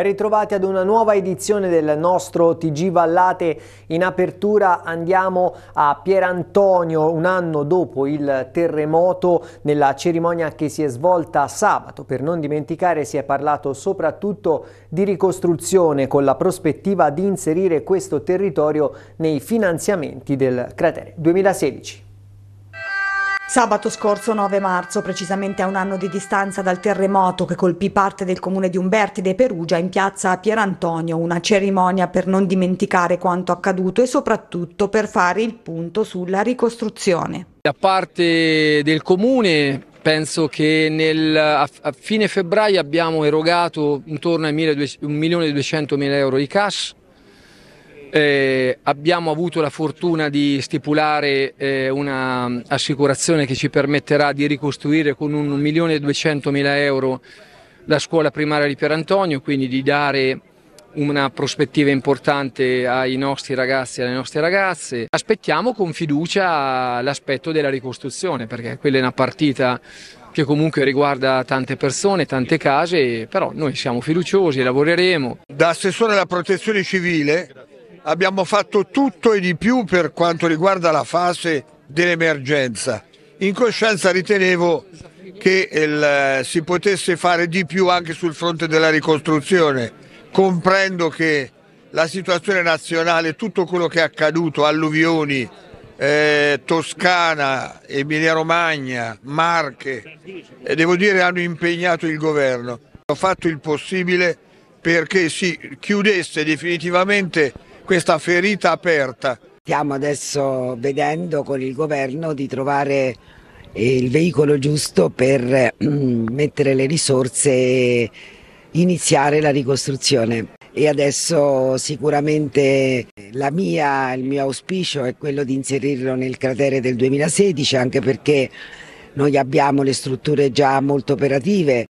Ben ritrovati ad una nuova edizione del nostro TG Vallate. In apertura andiamo a Pierantonio un anno dopo il terremoto nella cerimonia che si è svolta sabato. Per non dimenticare si è parlato soprattutto di ricostruzione con la prospettiva di inserire questo territorio nei finanziamenti del cratere 2016. Sabato scorso 9 marzo, precisamente a un anno di distanza dal terremoto che colpì parte del comune di Umberti de Perugia, in piazza Pierantonio, una cerimonia per non dimenticare quanto accaduto e soprattutto per fare il punto sulla ricostruzione. Da parte del comune penso che nel, a, a, fine febbraio abbiamo erogato intorno ai 1.200.000 euro di cash eh, abbiamo avuto la fortuna di stipulare eh, un'assicurazione mm, che ci permetterà di ricostruire con 1.200.000 euro la scuola primaria di Pierantonio, quindi di dare una prospettiva importante ai nostri ragazzi e alle nostre ragazze. Aspettiamo con fiducia l'aspetto della ricostruzione, perché quella è una partita che comunque riguarda tante persone, tante case, però noi siamo fiduciosi, lavoreremo. Da assessore alla protezione civile abbiamo fatto tutto e di più per quanto riguarda la fase dell'emergenza. In coscienza ritenevo che il, eh, si potesse fare di più anche sul fronte della ricostruzione. Comprendo che la situazione nazionale, tutto quello che è accaduto, alluvioni, eh, Toscana, Emilia-Romagna, Marche, eh, devo dire hanno impegnato il governo. Ho fatto il possibile perché si chiudesse definitivamente questa ferita aperta. Stiamo adesso vedendo con il governo di trovare eh, il veicolo giusto per mm, mettere le risorse e iniziare la ricostruzione. E adesso sicuramente mia, il mio auspicio è quello di inserirlo nel cratere del 2016, anche perché noi abbiamo le strutture già molto operative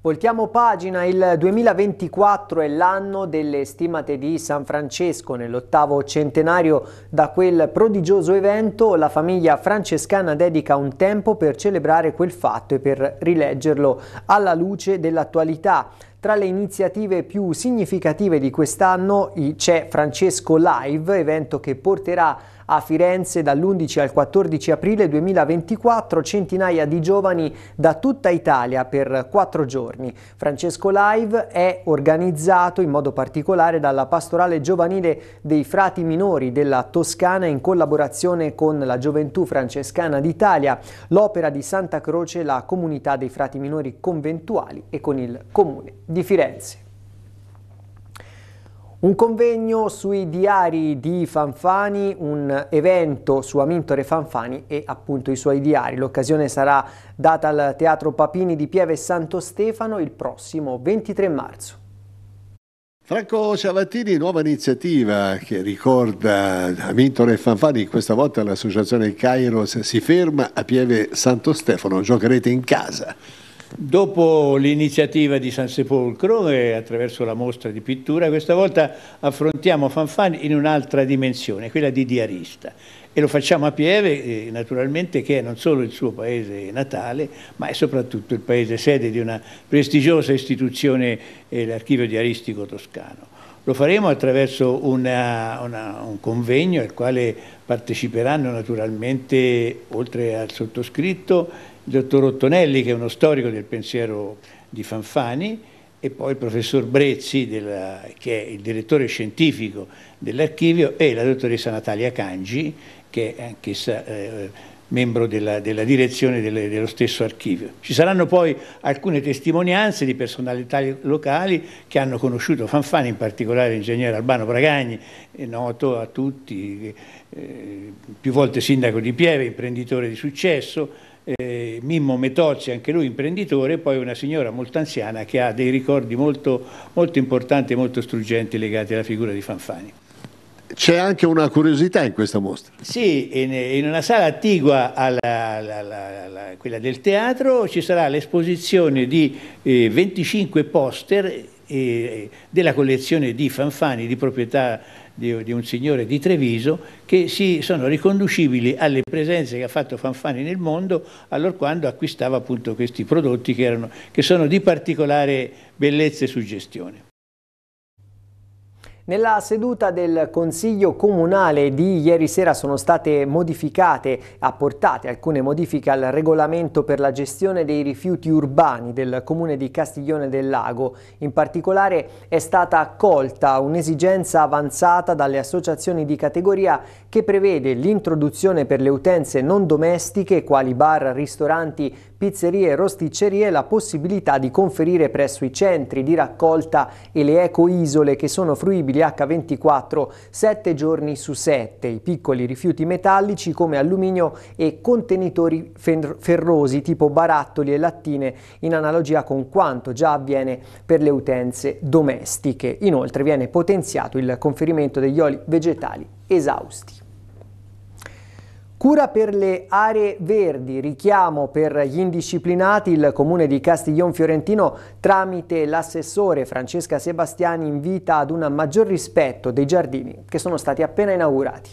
Voltiamo pagina, il 2024 è l'anno delle stimate di San Francesco, nell'ottavo centenario da quel prodigioso evento la famiglia francescana dedica un tempo per celebrare quel fatto e per rileggerlo alla luce dell'attualità. Tra le iniziative più significative di quest'anno c'è Francesco Live, evento che porterà a Firenze dall'11 al 14 aprile 2024 centinaia di giovani da tutta Italia per quattro giorni. Francesco Live è organizzato in modo particolare dalla pastorale giovanile dei frati minori della Toscana in collaborazione con la Gioventù Francescana d'Italia, l'opera di Santa Croce, la comunità dei frati minori conventuali e con il comune di Firenze. Un convegno sui diari di Fanfani, un evento su Amintore Fanfani e appunto i suoi diari. L'occasione sarà data al Teatro Papini di Pieve Santo Stefano il prossimo 23 marzo. Franco Ciavattini, nuova iniziativa che ricorda Amintore Fanfani, questa volta l'associazione Kairos si ferma a Pieve Santo Stefano, giocherete in casa. Dopo l'iniziativa di San Sepolcro e attraverso la mostra di pittura, questa volta affrontiamo Fanfani in un'altra dimensione, quella di diarista. E lo facciamo a Pieve, eh, naturalmente, che è non solo il suo paese natale, ma è soprattutto il paese sede di una prestigiosa istituzione, eh, l'Archivio Diaristico Toscano. Lo faremo attraverso una, una, un convegno al quale parteciperanno naturalmente, oltre al sottoscritto, il dottor Ottonelli che è uno storico del pensiero di Fanfani e poi il professor Brezzi della, che è il direttore scientifico dell'archivio e la dottoressa Natalia Cangi che è anch'essa eh, membro della, della direzione delle, dello stesso archivio. Ci saranno poi alcune testimonianze di personalità locali che hanno conosciuto Fanfani, in particolare l'ingegnere Albano Bragagni, noto a tutti, eh, più volte sindaco di Pieve, imprenditore di successo, eh, Mimmo Metozzi, anche lui imprenditore, e poi una signora molto anziana che ha dei ricordi molto, molto importanti e molto struggenti legati alla figura di Fanfani. C'è anche una curiosità in questa mostra. Sì, in, in una sala attigua alla, alla, alla, alla, quella del teatro ci sarà l'esposizione di eh, 25 poster eh, della collezione di Fanfani di proprietà di, di un signore di Treviso che si sono riconducibili alle presenze che ha fatto Fanfani nel mondo quando acquistava appunto questi prodotti che, erano, che sono di particolare bellezza e suggestione. Nella seduta del Consiglio Comunale di ieri sera sono state modificate, apportate alcune modifiche al regolamento per la gestione dei rifiuti urbani del Comune di Castiglione del Lago. In particolare è stata accolta un'esigenza avanzata dalle associazioni di categoria che prevede l'introduzione per le utenze non domestiche, quali bar, ristoranti, pizzerie e rosticcerie la possibilità di conferire presso i centri di raccolta e le eco-isole che sono fruibili H24 sette giorni su sette. i piccoli rifiuti metallici come alluminio e contenitori ferrosi tipo barattoli e lattine in analogia con quanto già avviene per le utenze domestiche. Inoltre viene potenziato il conferimento degli oli vegetali esausti. Cura per le aree verdi, richiamo per gli indisciplinati il comune di Castiglion Fiorentino tramite l'assessore Francesca Sebastiani invita ad un maggior rispetto dei giardini che sono stati appena inaugurati.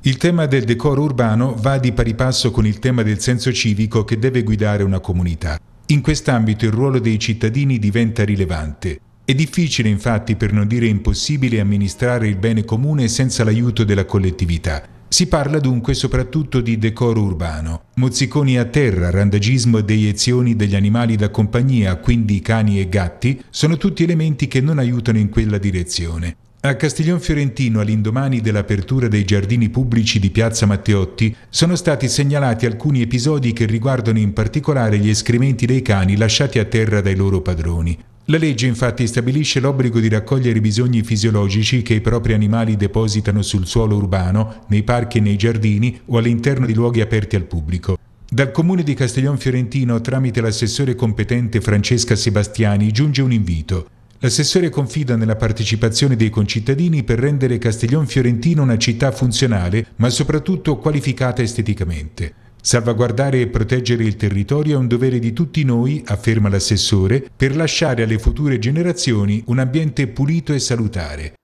Il tema del decoro urbano va di pari passo con il tema del senso civico che deve guidare una comunità. In quest'ambito il ruolo dei cittadini diventa rilevante. È difficile infatti, per non dire impossibile, amministrare il bene comune senza l'aiuto della collettività. Si parla dunque soprattutto di decoro urbano, mozziconi a terra, randagismo e deiezioni degli animali da compagnia, quindi cani e gatti, sono tutti elementi che non aiutano in quella direzione. A Castiglion Fiorentino, all'indomani dell'apertura dei giardini pubblici di Piazza Matteotti, sono stati segnalati alcuni episodi che riguardano in particolare gli escrementi dei cani lasciati a terra dai loro padroni. La legge infatti stabilisce l'obbligo di raccogliere i bisogni fisiologici che i propri animali depositano sul suolo urbano, nei parchi e nei giardini o all'interno di luoghi aperti al pubblico. Dal comune di Castiglion Fiorentino, tramite l'assessore competente Francesca Sebastiani, giunge un invito. L'assessore confida nella partecipazione dei concittadini per rendere Castiglion Fiorentino una città funzionale, ma soprattutto qualificata esteticamente. Salvaguardare e proteggere il territorio è un dovere di tutti noi, afferma l'assessore, per lasciare alle future generazioni un ambiente pulito e salutare,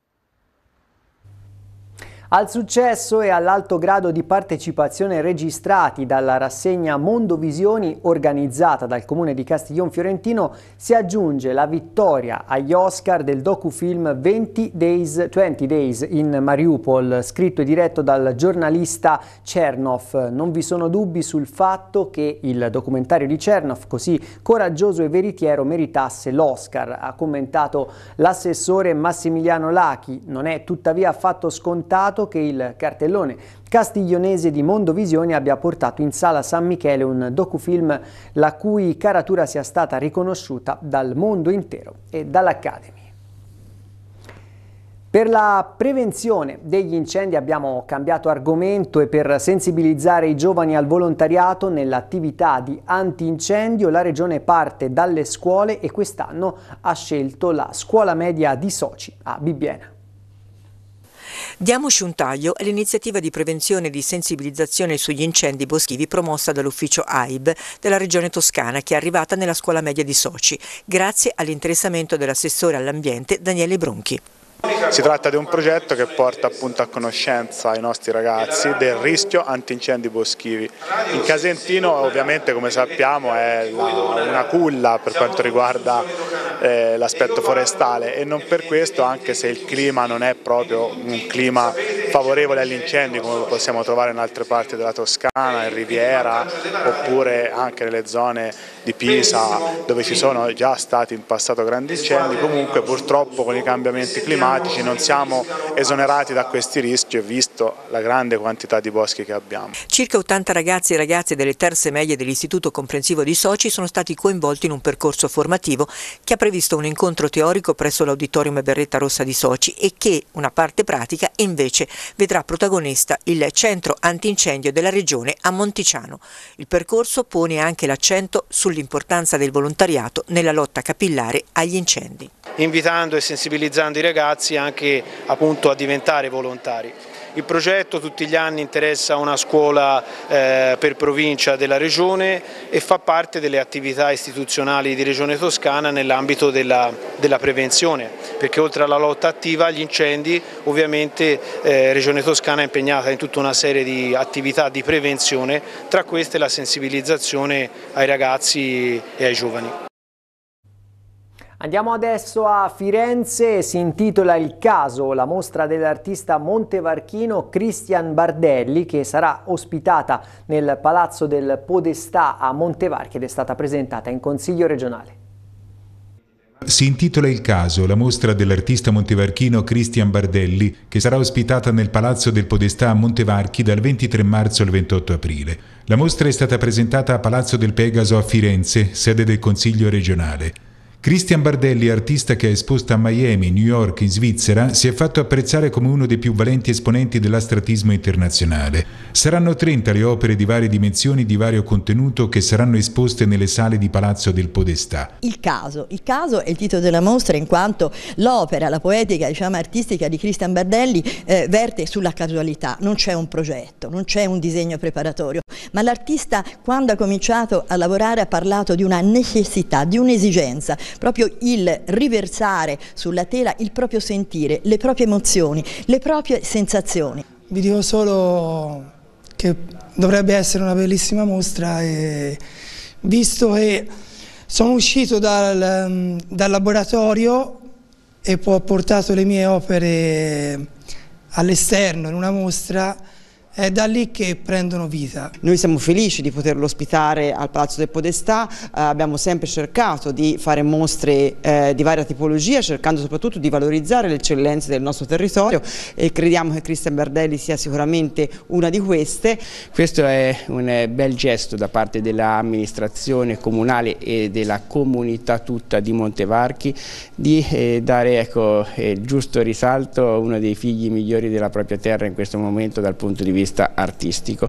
al successo e all'alto grado di partecipazione registrati dalla rassegna Mondovisioni organizzata dal comune di Castiglion Fiorentino si aggiunge la vittoria agli Oscar del docufilm 20 Days, 20 Days in Mariupol, scritto e diretto dal giornalista Chernov. Non vi sono dubbi sul fatto che il documentario di Chernov, così coraggioso e veritiero, meritasse l'Oscar, ha commentato l'assessore Massimiliano Lachi. Non è tuttavia affatto scontato fatto che il cartellone castiglionese di Mondovisione abbia portato in sala San Michele un docufilm la cui caratura sia stata riconosciuta dal mondo intero e dall'Academy. Per la prevenzione degli incendi abbiamo cambiato argomento e per sensibilizzare i giovani al volontariato nell'attività di antincendio la regione parte dalle scuole e quest'anno ha scelto la scuola media di Soci a Bibbiena. Diamoci un taglio è l'iniziativa di prevenzione e di sensibilizzazione sugli incendi boschivi promossa dall'ufficio AIB della Regione Toscana che è arrivata nella scuola media di Soci, grazie all'interessamento dell'assessore all'ambiente Daniele Bronchi. Si tratta di un progetto che porta appunto a conoscenza ai nostri ragazzi del rischio antincendi boschivi. In Casentino ovviamente come sappiamo è una culla per quanto riguarda eh, l'aspetto forestale e non per questo anche se il clima non è proprio un clima favorevole agli incendi come possiamo trovare in altre parti della Toscana, in Riviera oppure anche nelle zone di Pisa dove ci sono già stati in passato grandi incendi, comunque purtroppo con i cambiamenti climatici non siamo esonerati da questi rischi visto la grande quantità di boschi che abbiamo. Circa 80 ragazzi e ragazze delle terze medie dell'Istituto Comprensivo di Soci sono stati coinvolti in un percorso formativo che ha previsto un incontro teorico presso l'Auditorium Berretta Rossa di Soci e che una parte pratica invece vedrà protagonista il centro antincendio della regione a Monticiano. Il percorso pone anche l'accento sull'importanza del volontariato nella lotta capillare agli incendi. Invitando e sensibilizzando i ragazzi anche appunto a diventare volontari. Il progetto tutti gli anni interessa una scuola eh, per provincia della regione e fa parte delle attività istituzionali di Regione Toscana nell'ambito della, della, prevenzione, perché oltre alla lotta attiva agli incendi ovviamente eh, Regione Toscana è impegnata in tutta una serie di attività di prevenzione, tra queste la sensibilizzazione ai ragazzi e ai giovani. Andiamo adesso a Firenze, si intitola Il caso, la mostra dell'artista montevarchino Cristian Bardelli che sarà ospitata nel Palazzo del Podestà a Montevarchi ed è stata presentata in Consiglio regionale. Si intitola Il caso, la mostra dell'artista montevarchino Cristian Bardelli, che sarà ospitata nel Palazzo del Podestà a Montevarchi dal 23 marzo al 28 aprile. La mostra è stata presentata a Palazzo del Pegaso a Firenze, sede del Consiglio regionale. Christian Bardelli, artista che ha esposto a Miami, New York, in Svizzera, si è fatto apprezzare come uno dei più valenti esponenti dell'astratismo internazionale. Saranno 30 le opere di varie dimensioni, di vario contenuto, che saranno esposte nelle sale di Palazzo del Podestà. Il caso. Il caso è il titolo della mostra in quanto l'opera, la poetica diciamo, artistica di Christian Bardelli eh, verte sulla casualità. Non c'è un progetto, non c'è un disegno preparatorio, ma l'artista quando ha cominciato a lavorare ha parlato di una necessità, di un'esigenza proprio il riversare sulla tela il proprio sentire, le proprie emozioni, le proprie sensazioni. Vi dico solo che dovrebbe essere una bellissima mostra e visto che sono uscito dal, mm, dal laboratorio e ho portato le mie opere all'esterno in una mostra è da lì che prendono vita. Noi siamo felici di poterlo ospitare al Palazzo del Podestà, eh, abbiamo sempre cercato di fare mostre eh, di varia tipologia, cercando soprattutto di valorizzare le eccellenze del nostro territorio e crediamo che Cristian Bardelli sia sicuramente una di queste. Questo è un eh, bel gesto da parte dell'amministrazione comunale e della comunità tutta di Montevarchi di eh, dare ecco, eh, giusto risalto a uno dei figli migliori della propria terra in questo momento dal punto di vista vista artistico.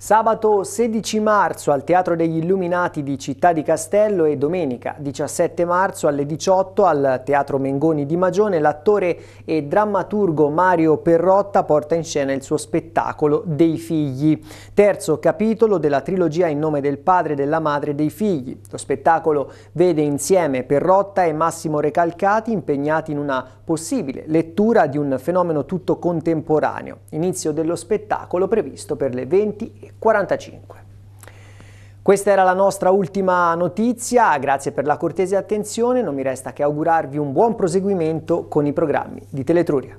Sabato 16 marzo al Teatro degli Illuminati di Città di Castello e domenica 17 marzo alle 18 al Teatro Mengoni di Magione l'attore e drammaturgo Mario Perrotta porta in scena il suo spettacolo Dei figli, terzo capitolo della trilogia in nome del padre e della madre dei figli. Lo spettacolo vede insieme Perrotta e Massimo Recalcati impegnati in una possibile lettura di un fenomeno tutto contemporaneo. Inizio dello spettacolo previsto per le 20 e 45. Questa era la nostra ultima notizia, grazie per la cortese attenzione, non mi resta che augurarvi un buon proseguimento con i programmi di Teletruria.